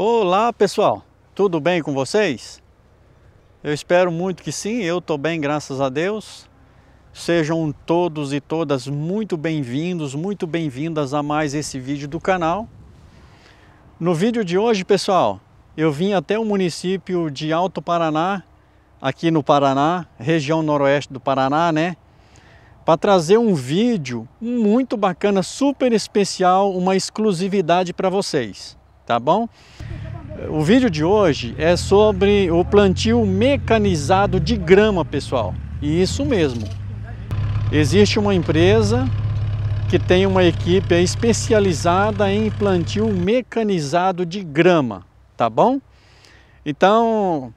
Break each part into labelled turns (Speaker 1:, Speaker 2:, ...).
Speaker 1: Olá pessoal, tudo bem com vocês? Eu espero muito que sim, eu estou bem, graças a Deus. Sejam todos e todas muito bem-vindos, muito bem-vindas a mais esse vídeo do canal. No vídeo de hoje, pessoal, eu vim até o município de Alto Paraná, aqui no Paraná, região noroeste do Paraná, né? Para trazer um vídeo muito bacana, super especial, uma exclusividade para vocês tá bom? O vídeo de hoje é sobre o plantio mecanizado de grama, pessoal. E isso mesmo. Existe uma empresa que tem uma equipe especializada em plantio mecanizado de grama, tá bom? Então,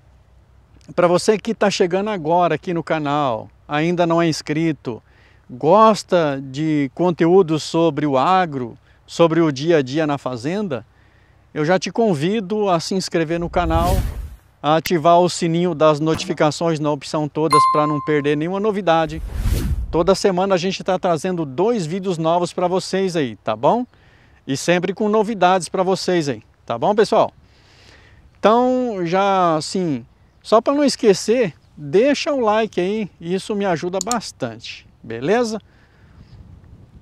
Speaker 1: para você que está chegando agora aqui no canal, ainda não é inscrito, gosta de conteúdo sobre o agro, sobre o dia a dia na fazenda, eu já te convido a se inscrever no canal, a ativar o sininho das notificações na opção todas para não perder nenhuma novidade. Toda semana a gente está trazendo dois vídeos novos para vocês aí, tá bom? E sempre com novidades para vocês aí, tá bom, pessoal? Então, já assim, só para não esquecer, deixa o like aí, isso me ajuda bastante, beleza?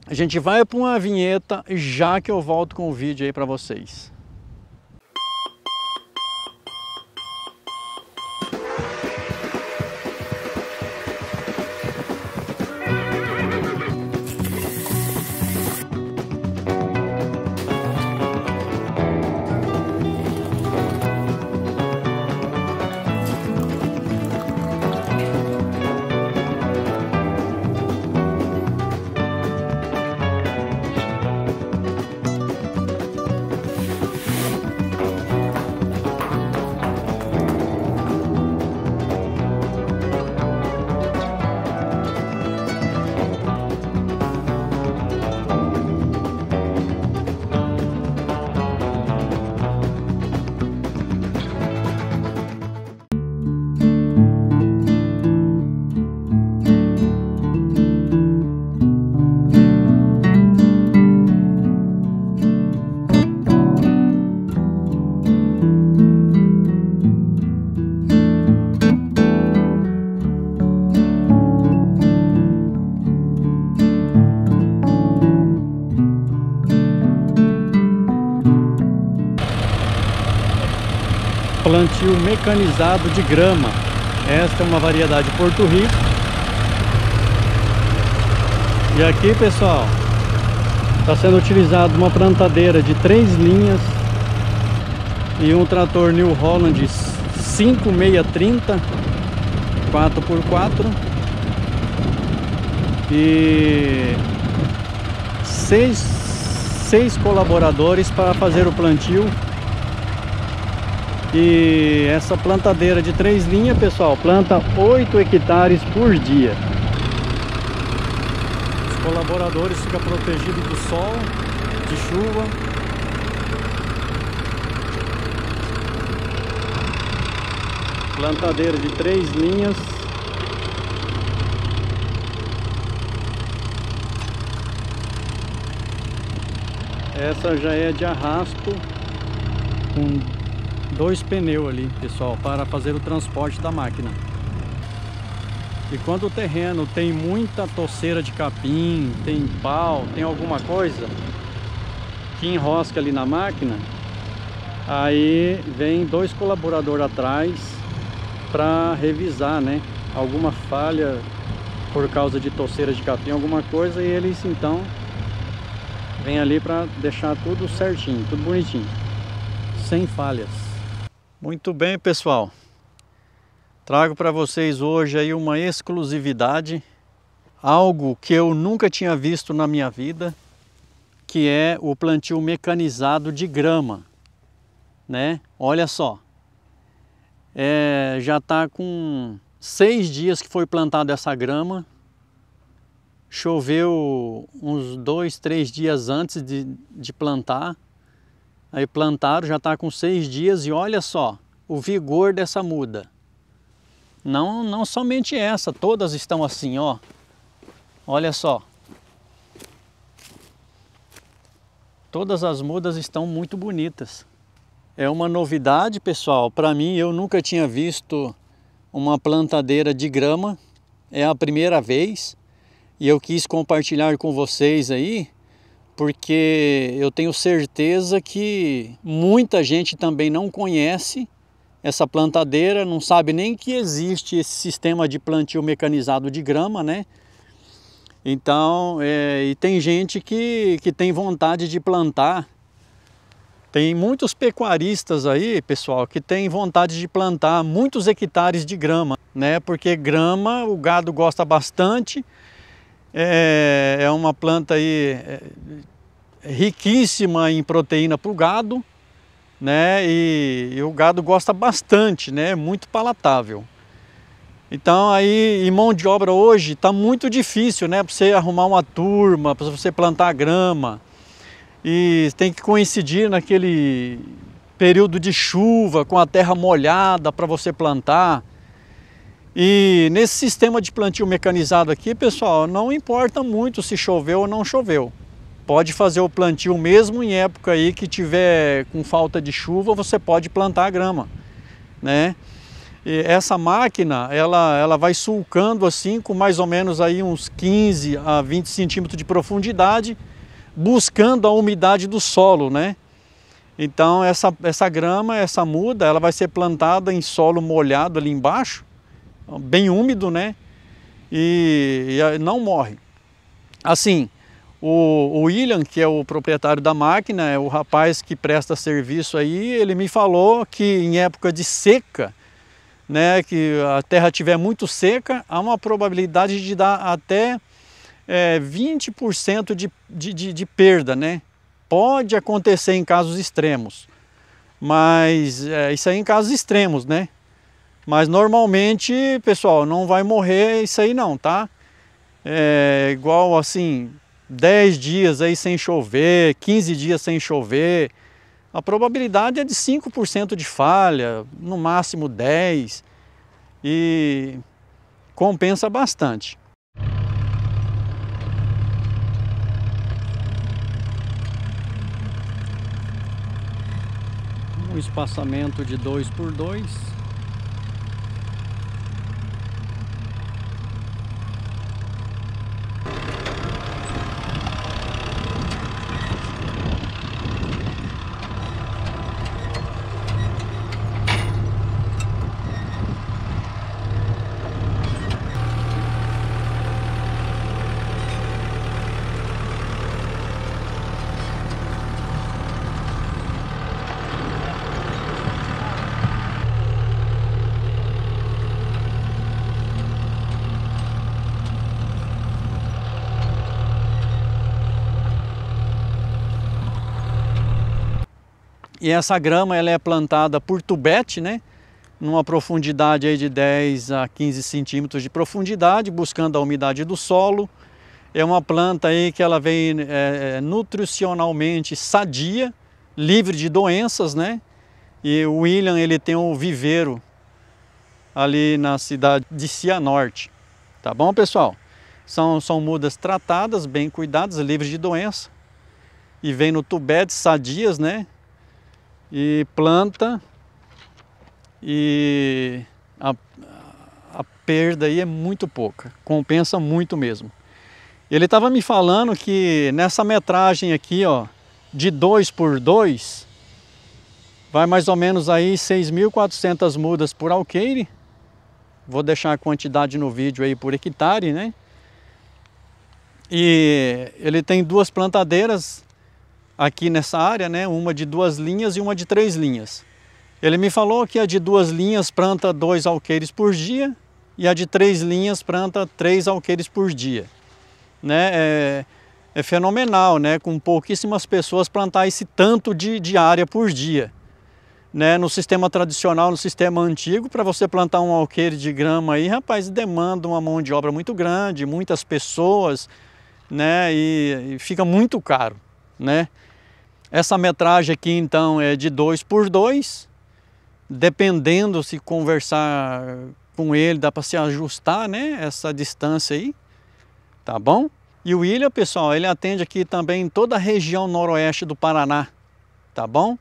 Speaker 1: A gente vai para uma vinheta já que eu volto com o vídeo aí para vocês. plantio mecanizado de grama. Esta é uma variedade Porto Rico. E aqui, pessoal, está sendo utilizado uma plantadeira de três linhas e um trator New Holland 5630 4x4 e seis, seis colaboradores para fazer o plantio e essa plantadeira de três linhas, pessoal, planta 8 hectares por dia. Os colaboradores ficam protegidos do sol, de chuva. Plantadeira de três linhas. Essa já é de arrasto com dois pneus ali, pessoal, para fazer o transporte da máquina. E quando o terreno tem muita torceira de capim, tem pau, tem alguma coisa que enrosca ali na máquina, aí vem dois colaboradores atrás para revisar, né? Alguma falha por causa de torceira de capim, alguma coisa, e eles então vêm ali para deixar tudo certinho, tudo bonitinho, sem falhas. Muito bem, pessoal. Trago para vocês hoje aí uma exclusividade, algo que eu nunca tinha visto na minha vida, que é o plantio mecanizado de grama, né? Olha só, é, já está com seis dias que foi plantada essa grama, choveu uns dois, três dias antes de, de plantar, Aí plantaram, já está com seis dias e olha só o vigor dessa muda. Não, não somente essa, todas estão assim, ó. Olha só. Todas as mudas estão muito bonitas. É uma novidade, pessoal. Para mim, eu nunca tinha visto uma plantadeira de grama. É a primeira vez. E eu quis compartilhar com vocês aí porque eu tenho certeza que muita gente também não conhece essa plantadeira, não sabe nem que existe esse sistema de plantio mecanizado de grama, né? Então, é, e tem gente que, que tem vontade de plantar. Tem muitos pecuaristas aí, pessoal, que tem vontade de plantar muitos hectares de grama, né? Porque grama o gado gosta bastante é, é uma planta aí é, riquíssima em proteína para o gado, né? E, e, o gado gosta bastante, né? É muito palatável. Então aí, mão de obra hoje está muito difícil, né? Para você arrumar uma turma, para você plantar grama. E tem que coincidir naquele período de chuva com a terra molhada para você plantar. E nesse sistema de plantio mecanizado aqui, pessoal, não importa muito se choveu ou não choveu. Pode fazer o plantio mesmo em época aí que tiver com falta de chuva, você pode plantar a grama, né? E essa máquina, ela, ela vai sulcando assim com mais ou menos aí uns 15 a 20 centímetros de profundidade, buscando a umidade do solo, né? Então essa, essa grama, essa muda, ela vai ser plantada em solo molhado ali embaixo, bem úmido, né? E, e não morre. Assim, o, o, William, que é o proprietário da máquina, é o rapaz que presta serviço aí, ele me falou que em época de seca, né, que a terra tiver muito seca, há uma probabilidade de dar até é, 20% de, de, de, de perda, né? Pode acontecer em casos extremos, mas é, isso aí em casos extremos, né? Mas normalmente, pessoal, não vai morrer isso aí não, tá? É igual assim, 10 dias aí sem chover, 15 dias sem chover, a probabilidade é de 5% de falha, no máximo 10, e compensa bastante. Um espaçamento de 2 por 2 E essa grama ela é plantada por tubete, né? numa profundidade aí de 10 a 15 centímetros de profundidade, buscando a umidade do solo. É uma planta aí que ela vem é, é, nutricionalmente sadia, livre de doenças, né? E o William ele tem um viveiro ali na cidade de Cianorte. Tá bom, pessoal? São, são mudas tratadas, bem cuidadas, livres de doença. E vem no tubete, sadias, né? e planta e a, a perda aí é muito pouca, compensa muito mesmo. Ele estava me falando que nessa metragem aqui, ó, de 2 por 2, vai mais ou menos aí 6.400 mudas por alqueire. Vou deixar a quantidade no vídeo aí por hectare, né? E ele tem duas plantadeiras aqui nessa área, né, uma de duas linhas e uma de três linhas. Ele me falou que a de duas linhas planta dois alqueires por dia e a de três linhas planta três alqueires por dia. Né? É, é fenomenal, né? com pouquíssimas pessoas plantar esse tanto de, de área por dia. Né, no sistema tradicional, no sistema antigo, para você plantar um alqueire de grama aí, rapaz, demanda uma mão de obra muito grande, muitas pessoas, né, e, e fica muito caro, né? Essa metragem aqui então é de 2 por 2 dependendo se conversar com ele, dá para se ajustar, né, essa distância aí, tá bom? E o William, pessoal, ele atende aqui também em toda a região noroeste do Paraná, tá bom?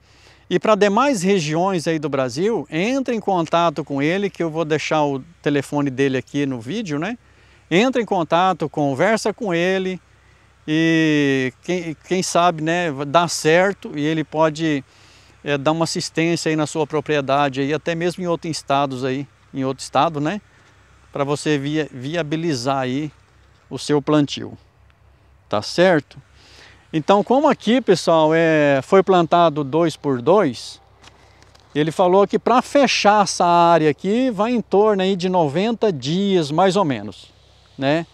Speaker 1: E para demais regiões aí do Brasil, entre em contato com ele, que eu vou deixar o telefone dele aqui no vídeo, né? entre em contato, conversa com ele, e quem, quem sabe né, dá certo e ele pode é, dar uma assistência aí na sua propriedade, aí, até mesmo em outros estados aí, em outro estado, né? Para você viabilizar aí o seu plantio. Tá certo? Então, como aqui, pessoal, é, foi plantado dois por dois, ele falou que para fechar essa área aqui vai em torno aí de 90 dias, mais ou menos, né?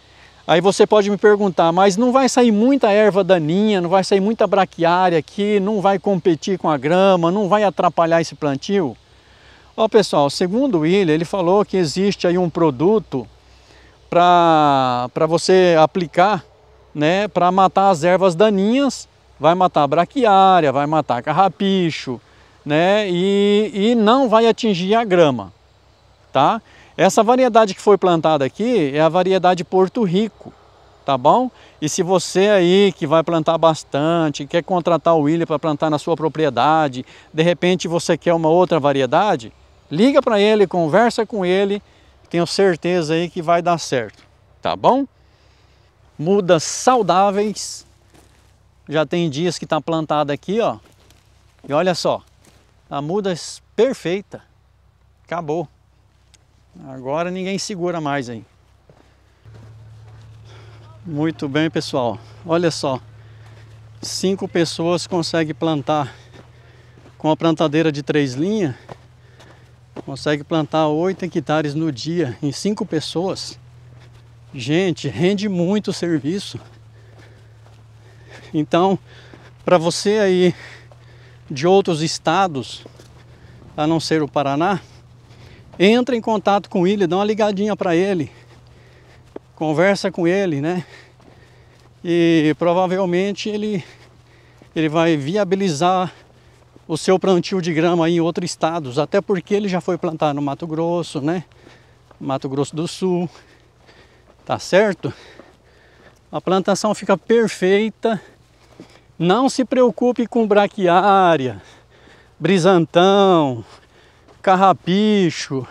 Speaker 1: Aí você pode me perguntar, mas não vai sair muita erva daninha, não vai sair muita braquiária aqui, não vai competir com a grama, não vai atrapalhar esse plantio? Ó pessoal, segundo o William, ele falou que existe aí um produto para você aplicar, né, para matar as ervas daninhas, vai matar a braquiária, vai matar carrapicho, né, e, e não vai atingir a grama, tá? Essa variedade que foi plantada aqui é a variedade Porto Rico, tá bom? E se você aí que vai plantar bastante, quer contratar o William para plantar na sua propriedade, de repente você quer uma outra variedade, liga para ele, conversa com ele, tenho certeza aí que vai dar certo, tá bom? Mudas saudáveis, já tem dias que está plantada aqui, ó, e olha só, a muda perfeita, acabou. Agora ninguém segura mais aí. Muito bem, pessoal. Olha só. Cinco pessoas conseguem plantar com a plantadeira de três linhas. Consegue plantar oito hectares no dia em cinco pessoas. Gente, rende muito serviço. Então, para você aí de outros estados, a não ser o Paraná, entra em contato com ele, dá uma ligadinha para ele, conversa com ele, né? E provavelmente ele, ele vai viabilizar o seu plantio de grama em outros estados, até porque ele já foi plantar no Mato Grosso, né? Mato Grosso do Sul, tá certo? A plantação fica perfeita. Não se preocupe com braquiária, brisantão, carrapicho,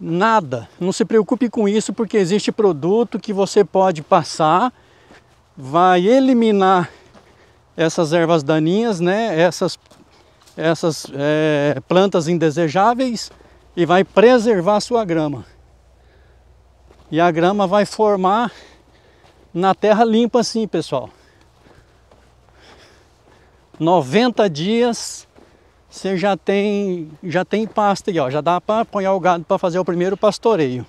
Speaker 1: nada. Não se preocupe com isso porque existe produto que você pode passar, vai eliminar essas ervas daninhas, né? Essas, essas é, plantas indesejáveis e vai preservar a sua grama. E a grama vai formar na terra limpa assim, pessoal. 90 dias você já tem, já tem pasta aí, ó, já dá para apanhar o gado para fazer o primeiro pastoreio.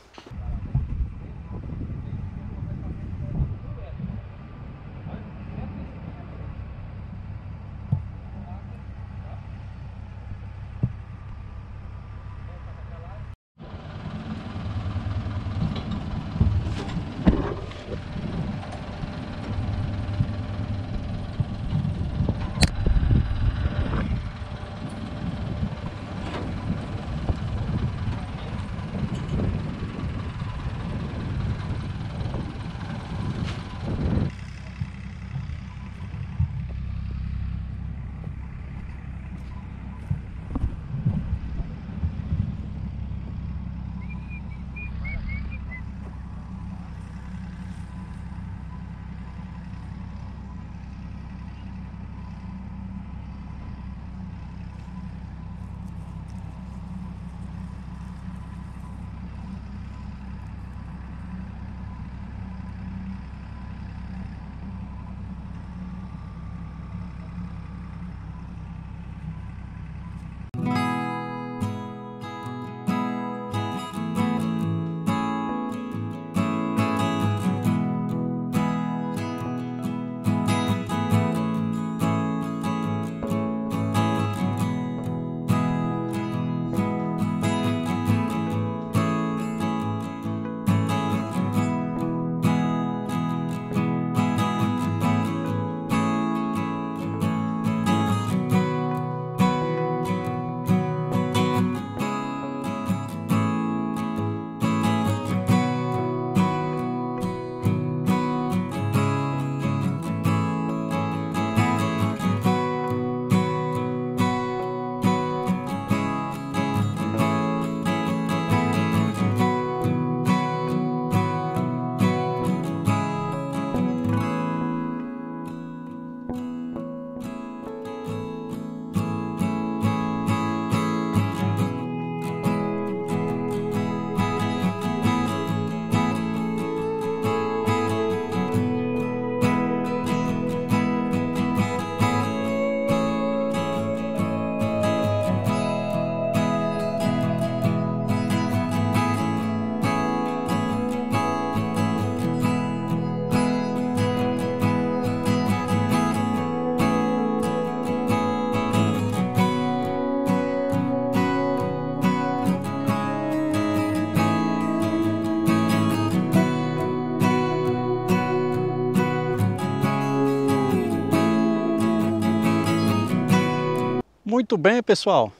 Speaker 1: Muito bem, pessoal.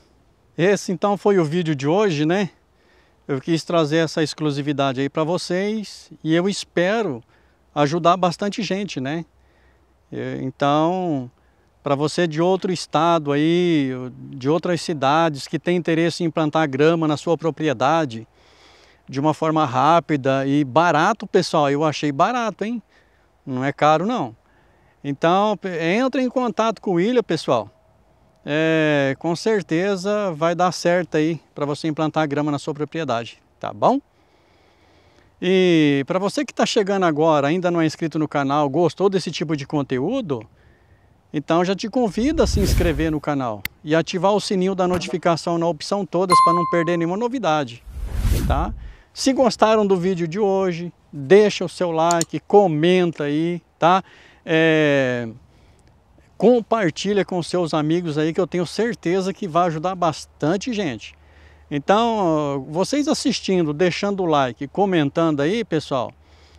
Speaker 1: Esse então foi o vídeo de hoje, né? Eu quis trazer essa exclusividade aí para vocês e eu espero ajudar bastante gente, né? Então, para você de outro estado aí, de outras cidades que tem interesse em plantar grama na sua propriedade, de uma forma rápida e barato, pessoal, eu achei barato, hein? Não é caro não. Então, entre em contato com o William, pessoal é, com certeza vai dar certo aí para você implantar grama na sua propriedade, tá bom? E para você que está chegando agora, ainda não é inscrito no canal, gostou desse tipo de conteúdo, então já te convido a se inscrever no canal e ativar o sininho da notificação na opção todas para não perder nenhuma novidade, tá? Se gostaram do vídeo de hoje, deixa o seu like, comenta aí, tá? É, compartilha com seus amigos aí que eu tenho certeza que vai ajudar bastante gente. Então, vocês assistindo, deixando o like, comentando aí, pessoal,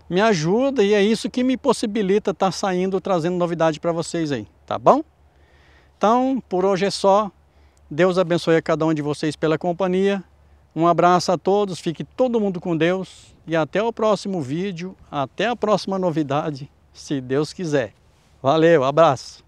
Speaker 1: me ajuda e é isso que me possibilita estar tá saindo trazendo novidade para vocês aí, tá bom? Então, por hoje é só. Deus abençoe a cada um de vocês pela companhia. Um abraço a todos, fique todo mundo com Deus e até o próximo vídeo, até a próxima novidade, se Deus quiser. Valeu, abraço!